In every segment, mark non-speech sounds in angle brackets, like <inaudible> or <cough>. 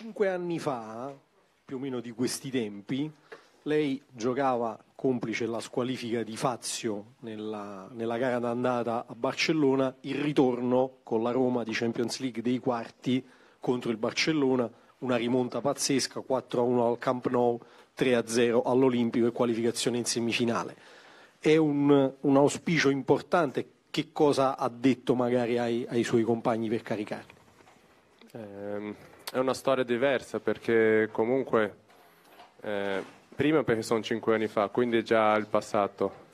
cinque anni fa, più o meno di questi tempi, lei giocava complice la squalifica di Fazio nella, nella gara d'andata a Barcellona, il ritorno con la Roma di Champions League dei quarti contro il Barcellona, una rimonta pazzesca, 4-1 al Camp Nou, 3-0 all'Olimpico e qualificazione in semifinale. È un, un, auspicio importante, che cosa ha detto magari ai, ai suoi compagni per caricarli? Eh, è una storia diversa perché comunque eh, prima perché sono cinque anni fa, quindi è già il passato.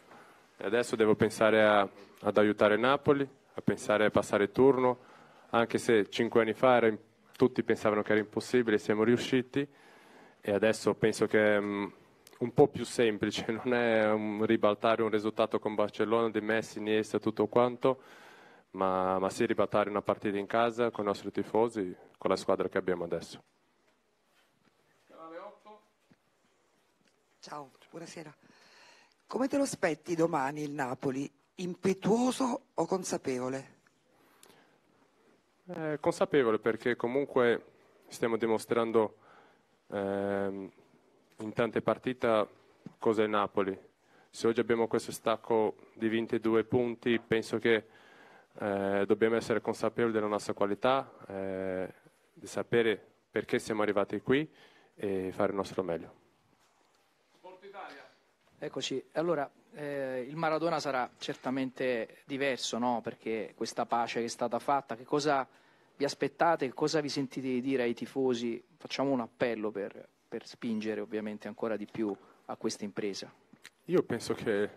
E adesso devo pensare a, ad aiutare Napoli, a pensare a passare turno, anche se cinque anni fa era, tutti pensavano che era impossibile, siamo riusciti e adesso penso che... Mh, mm, un po' più semplice, <laughs> non è un ribaltare un risultato con Barcellona, di Messi, Iniesta, tutto quanto, ma, ma sì ribattare una partita in casa con i nostri tifosi, con la squadra che abbiamo adesso. Ciao, buonasera. Come te lo aspetti domani il Napoli? Impetuoso o consapevole? Eh, consapevole perché comunque stiamo dimostrando eh, in tante partite cos'è il Napoli. Se oggi abbiamo questo stacco di 22 punti, penso che eh, dobbiamo essere consapevoli della nostra qualità, eh, di sapere perché siamo arrivati qui e fare il nostro meglio. Sport Italia. Eccoci, allora eh, il Maradona sarà certamente diverso, no? perché questa pace che è stata fatta, che cosa vi aspettate, che cosa vi sentite di dire ai tifosi? Facciamo un appello per, per spingere ovviamente ancora di più a questa impresa. Io penso che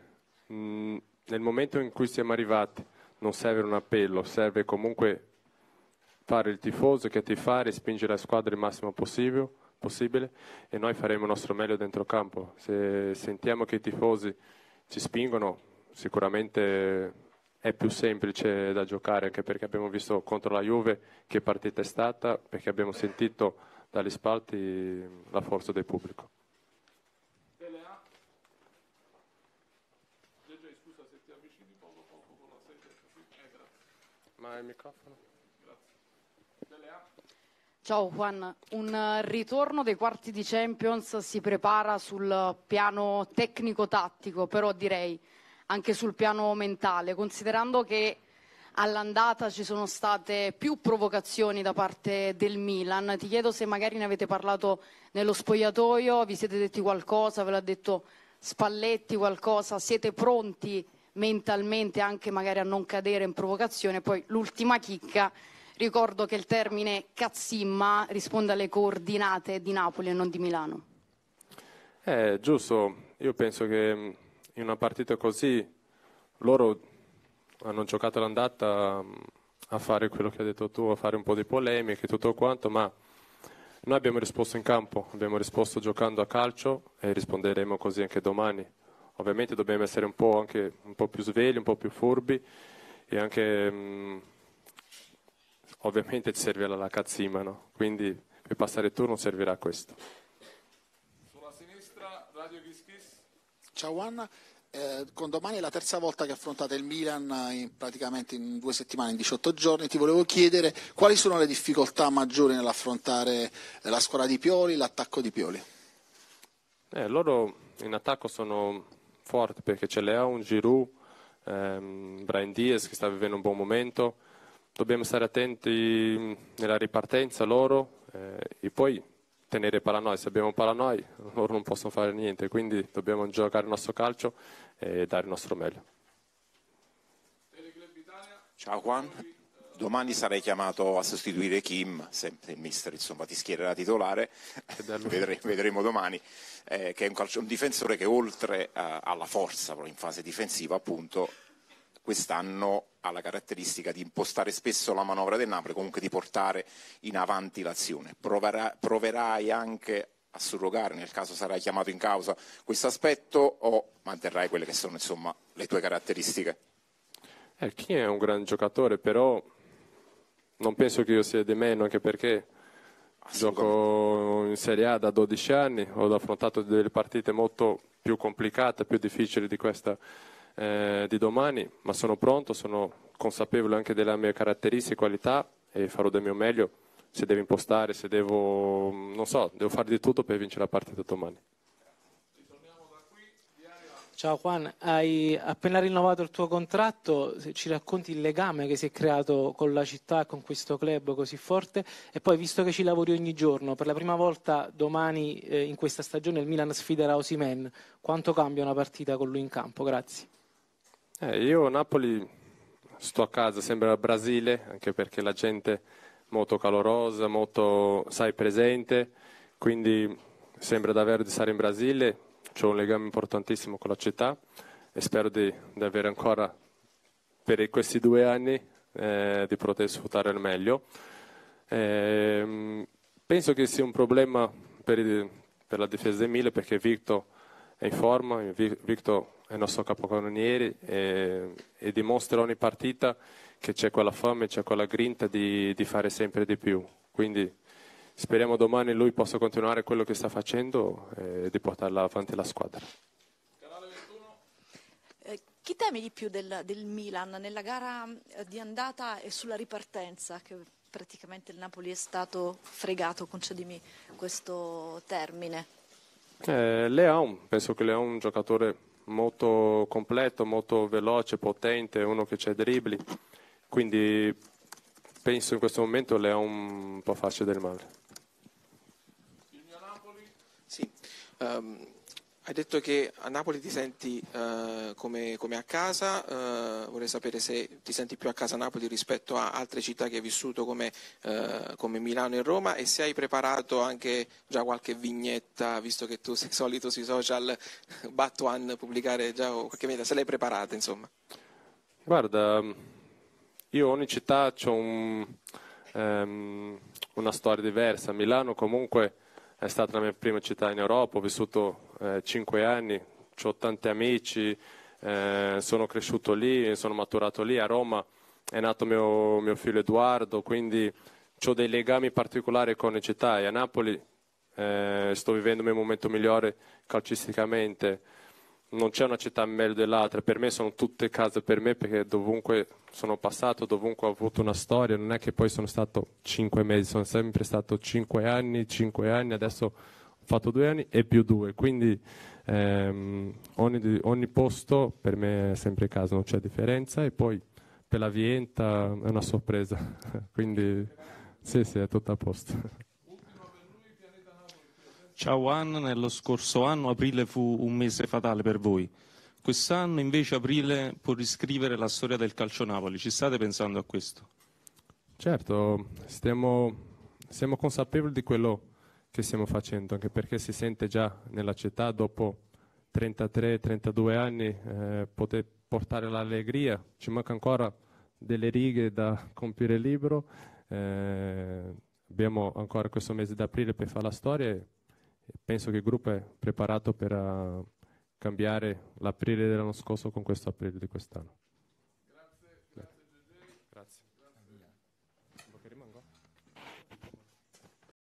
mh, mm, nel momento in cui siamo arrivati, non serve un appello, serve comunque fare il tifoso che ti fa spingere la squadra il massimo possibile, possibile, e noi faremo il nostro meglio dentro campo. Se sentiamo che i tifosi ci spingono, sicuramente è più semplice da giocare, anche perché abbiamo visto contro la Juve che partita è stata, perché abbiamo sentito dagli spalti la forza del pubblico. Ciao Juan, un eh, ritorno dei quarti di Champions si prepara sul piano tecnico-tattico, però direi anche sul piano mentale, considerando che all'andata ci sono state più provocazioni da parte del Milan. Ti chiedo se magari ne avete parlato nello spogliatoio, vi siete detti qualcosa, ve l'ha detto Spalletti qualcosa, siete pronti mentalmente anche magari a non cadere in provocazione. Poi l'ultima chicca, ricordo che il termine cazzimma risponde alle coordinate di Napoli e non di Milano. Eh, giusto, io penso che in una partita così loro hanno giocato l'andata mm, a fare quello che hai detto tu, a fare un po' di polemiche e tutto quanto, ma noi abbiamo risposto in campo, abbiamo risposto giocando a calcio e risponderemo così anche domani ovviamente dobbiamo essere un po', anche, un po più svegli, un po' più furbi e anche mh, mm, ovviamente ci serve la cazzima, no? quindi per passare il turno servirà questo. Sulla sinistra Radio Kiss Ciao Anna. Eh, con domani è la terza volta che affrontate il Milan eh, in, praticamente in due settimane, in 18 giorni. Ti volevo chiedere quali sono le difficoltà maggiori nell'affrontare eh, la squadra di Pioli, l'attacco di Pioli? Eh, loro in attacco sono forte perché c'è Leo, un Giroud, ehm, Brian Diaz che sta vivendo un buon momento. Dobbiamo stare attenti nella ripartenza loro eh, e poi tenere Paranoi. Se abbiamo Paranoi loro non possono fare niente, quindi dobbiamo giocare il nostro calcio e dare il nostro meglio. Ciao Juan domani sarei chiamato a sostituire Kim, se, il mister insomma, ti schiererà titolare, vedremo, vedremo, domani, eh, che è un, calcio, un, difensore che oltre a, alla forza in fase difensiva appunto quest'anno ha la caratteristica di impostare spesso la manovra del Napoli, comunque di portare in avanti l'azione. Proverà, proverai anche a surrogare nel caso sarai chiamato in causa questo aspetto o manterrai quelle che sono insomma, le tue caratteristiche? Eh, Kim è un gran giocatore, però non penso che io sia di meno, anche perché gioco in Serie A da 12 anni, ho affrontato delle partite molto più complicate, più difficili di questa eh, di domani, ma sono pronto, sono consapevole anche delle mie caratteristiche e qualità e farò del mio meglio se devo impostare, se devo, non so, devo fare di tutto per vincere la partita domani. Ciao Juan, hai appena rinnovato il tuo contratto, ci racconti il legame che si è creato con la città, con questo club così forte e poi visto che ci lavori ogni giorno, per la prima volta domani eh, in questa stagione il Milan sfiderà Osimen, quanto cambia una partita con lui in campo? Grazie. Eh, io a Napoli sto a casa, sembra Brasile, anche perché la gente è molto calorosa, molto sai presente, quindi sembra davvero di stare in Brasile ho un legame importantissimo con la città e spero di, di avere ancora per questi due anni eh, di poter sfruttare al meglio. Eh, penso che sia un problema per, per la difesa del Mille perché Victor è in forma, Victor è il nostro capocannoniere e, e, dimostra ogni partita che c'è quella fame, c'è quella grinta di, di fare sempre di più. Quindi speriamo domani lui possa continuare quello che sta facendo e di portarla avanti la squadra. Eh, chi teme di più del, del, Milan nella gara eh, di andata e sulla ripartenza? Che praticamente il Napoli è stato fregato, concedimi questo termine. Eh, Leon, penso che Leon è un giocatore molto completo, molto veloce, potente, uno che c'è dribbli, quindi penso in questo momento Leon un po' facile del male. Um, hai detto che a Napoli ti senti uh, come, come, a casa, uh, vorrei sapere se ti senti più a casa a Napoli rispetto a altre città che hai vissuto come, uh, come, Milano e Roma e se hai preparato anche già qualche vignetta, visto che tu <laughs> sei solito sui social <laughs> Batwan pubblicare già qualche vignetta, se l'hai preparata insomma. Guarda, io ogni città ha un, um, una storia diversa, Milano comunque è stata la mia prima città in Europa, ho vissuto eh, 5 anni, ho tanti amici, eh, sono cresciuto lì, sono maturato lì, a Roma è nato mio, mio figlio Edoardo, quindi ho dei legami particolari con le città e a Napoli eh, sto vivendo il mio momento migliore calcisticamente non c'è una città meglio dell'altra, per me sono tutte case per me perché dovunque sono passato, dovunque ho avuto una storia, non è che poi sono stato cinque mesi, sono sempre stato cinque anni, cinque anni, adesso ho fatto due anni e più due, quindi ehm, ogni, ogni, posto per me è sempre casa, non c'è differenza e poi per la Vienta è una sorpresa, <laughs> quindi sì sì è tutto a posto. Ciao Anne, nello scorso anno aprile fu un mese fatale per voi. Quest'anno invece aprile può riscrivere la storia del calcio Napoli. Ci state pensando a questo? Certo, stiamo, siamo consapevoli di quello che stiamo facendo, anche perché si sente già nella città dopo 33-32 anni eh, poter portare l'allegria. Ci manca ancora delle righe da compiere libero. Eh, abbiamo ancora questo mese d'aprile per fare la storia penso che il gruppo è preparato per uh, cambiare l'aprile dell'anno scorso con questo aprile di quest'anno.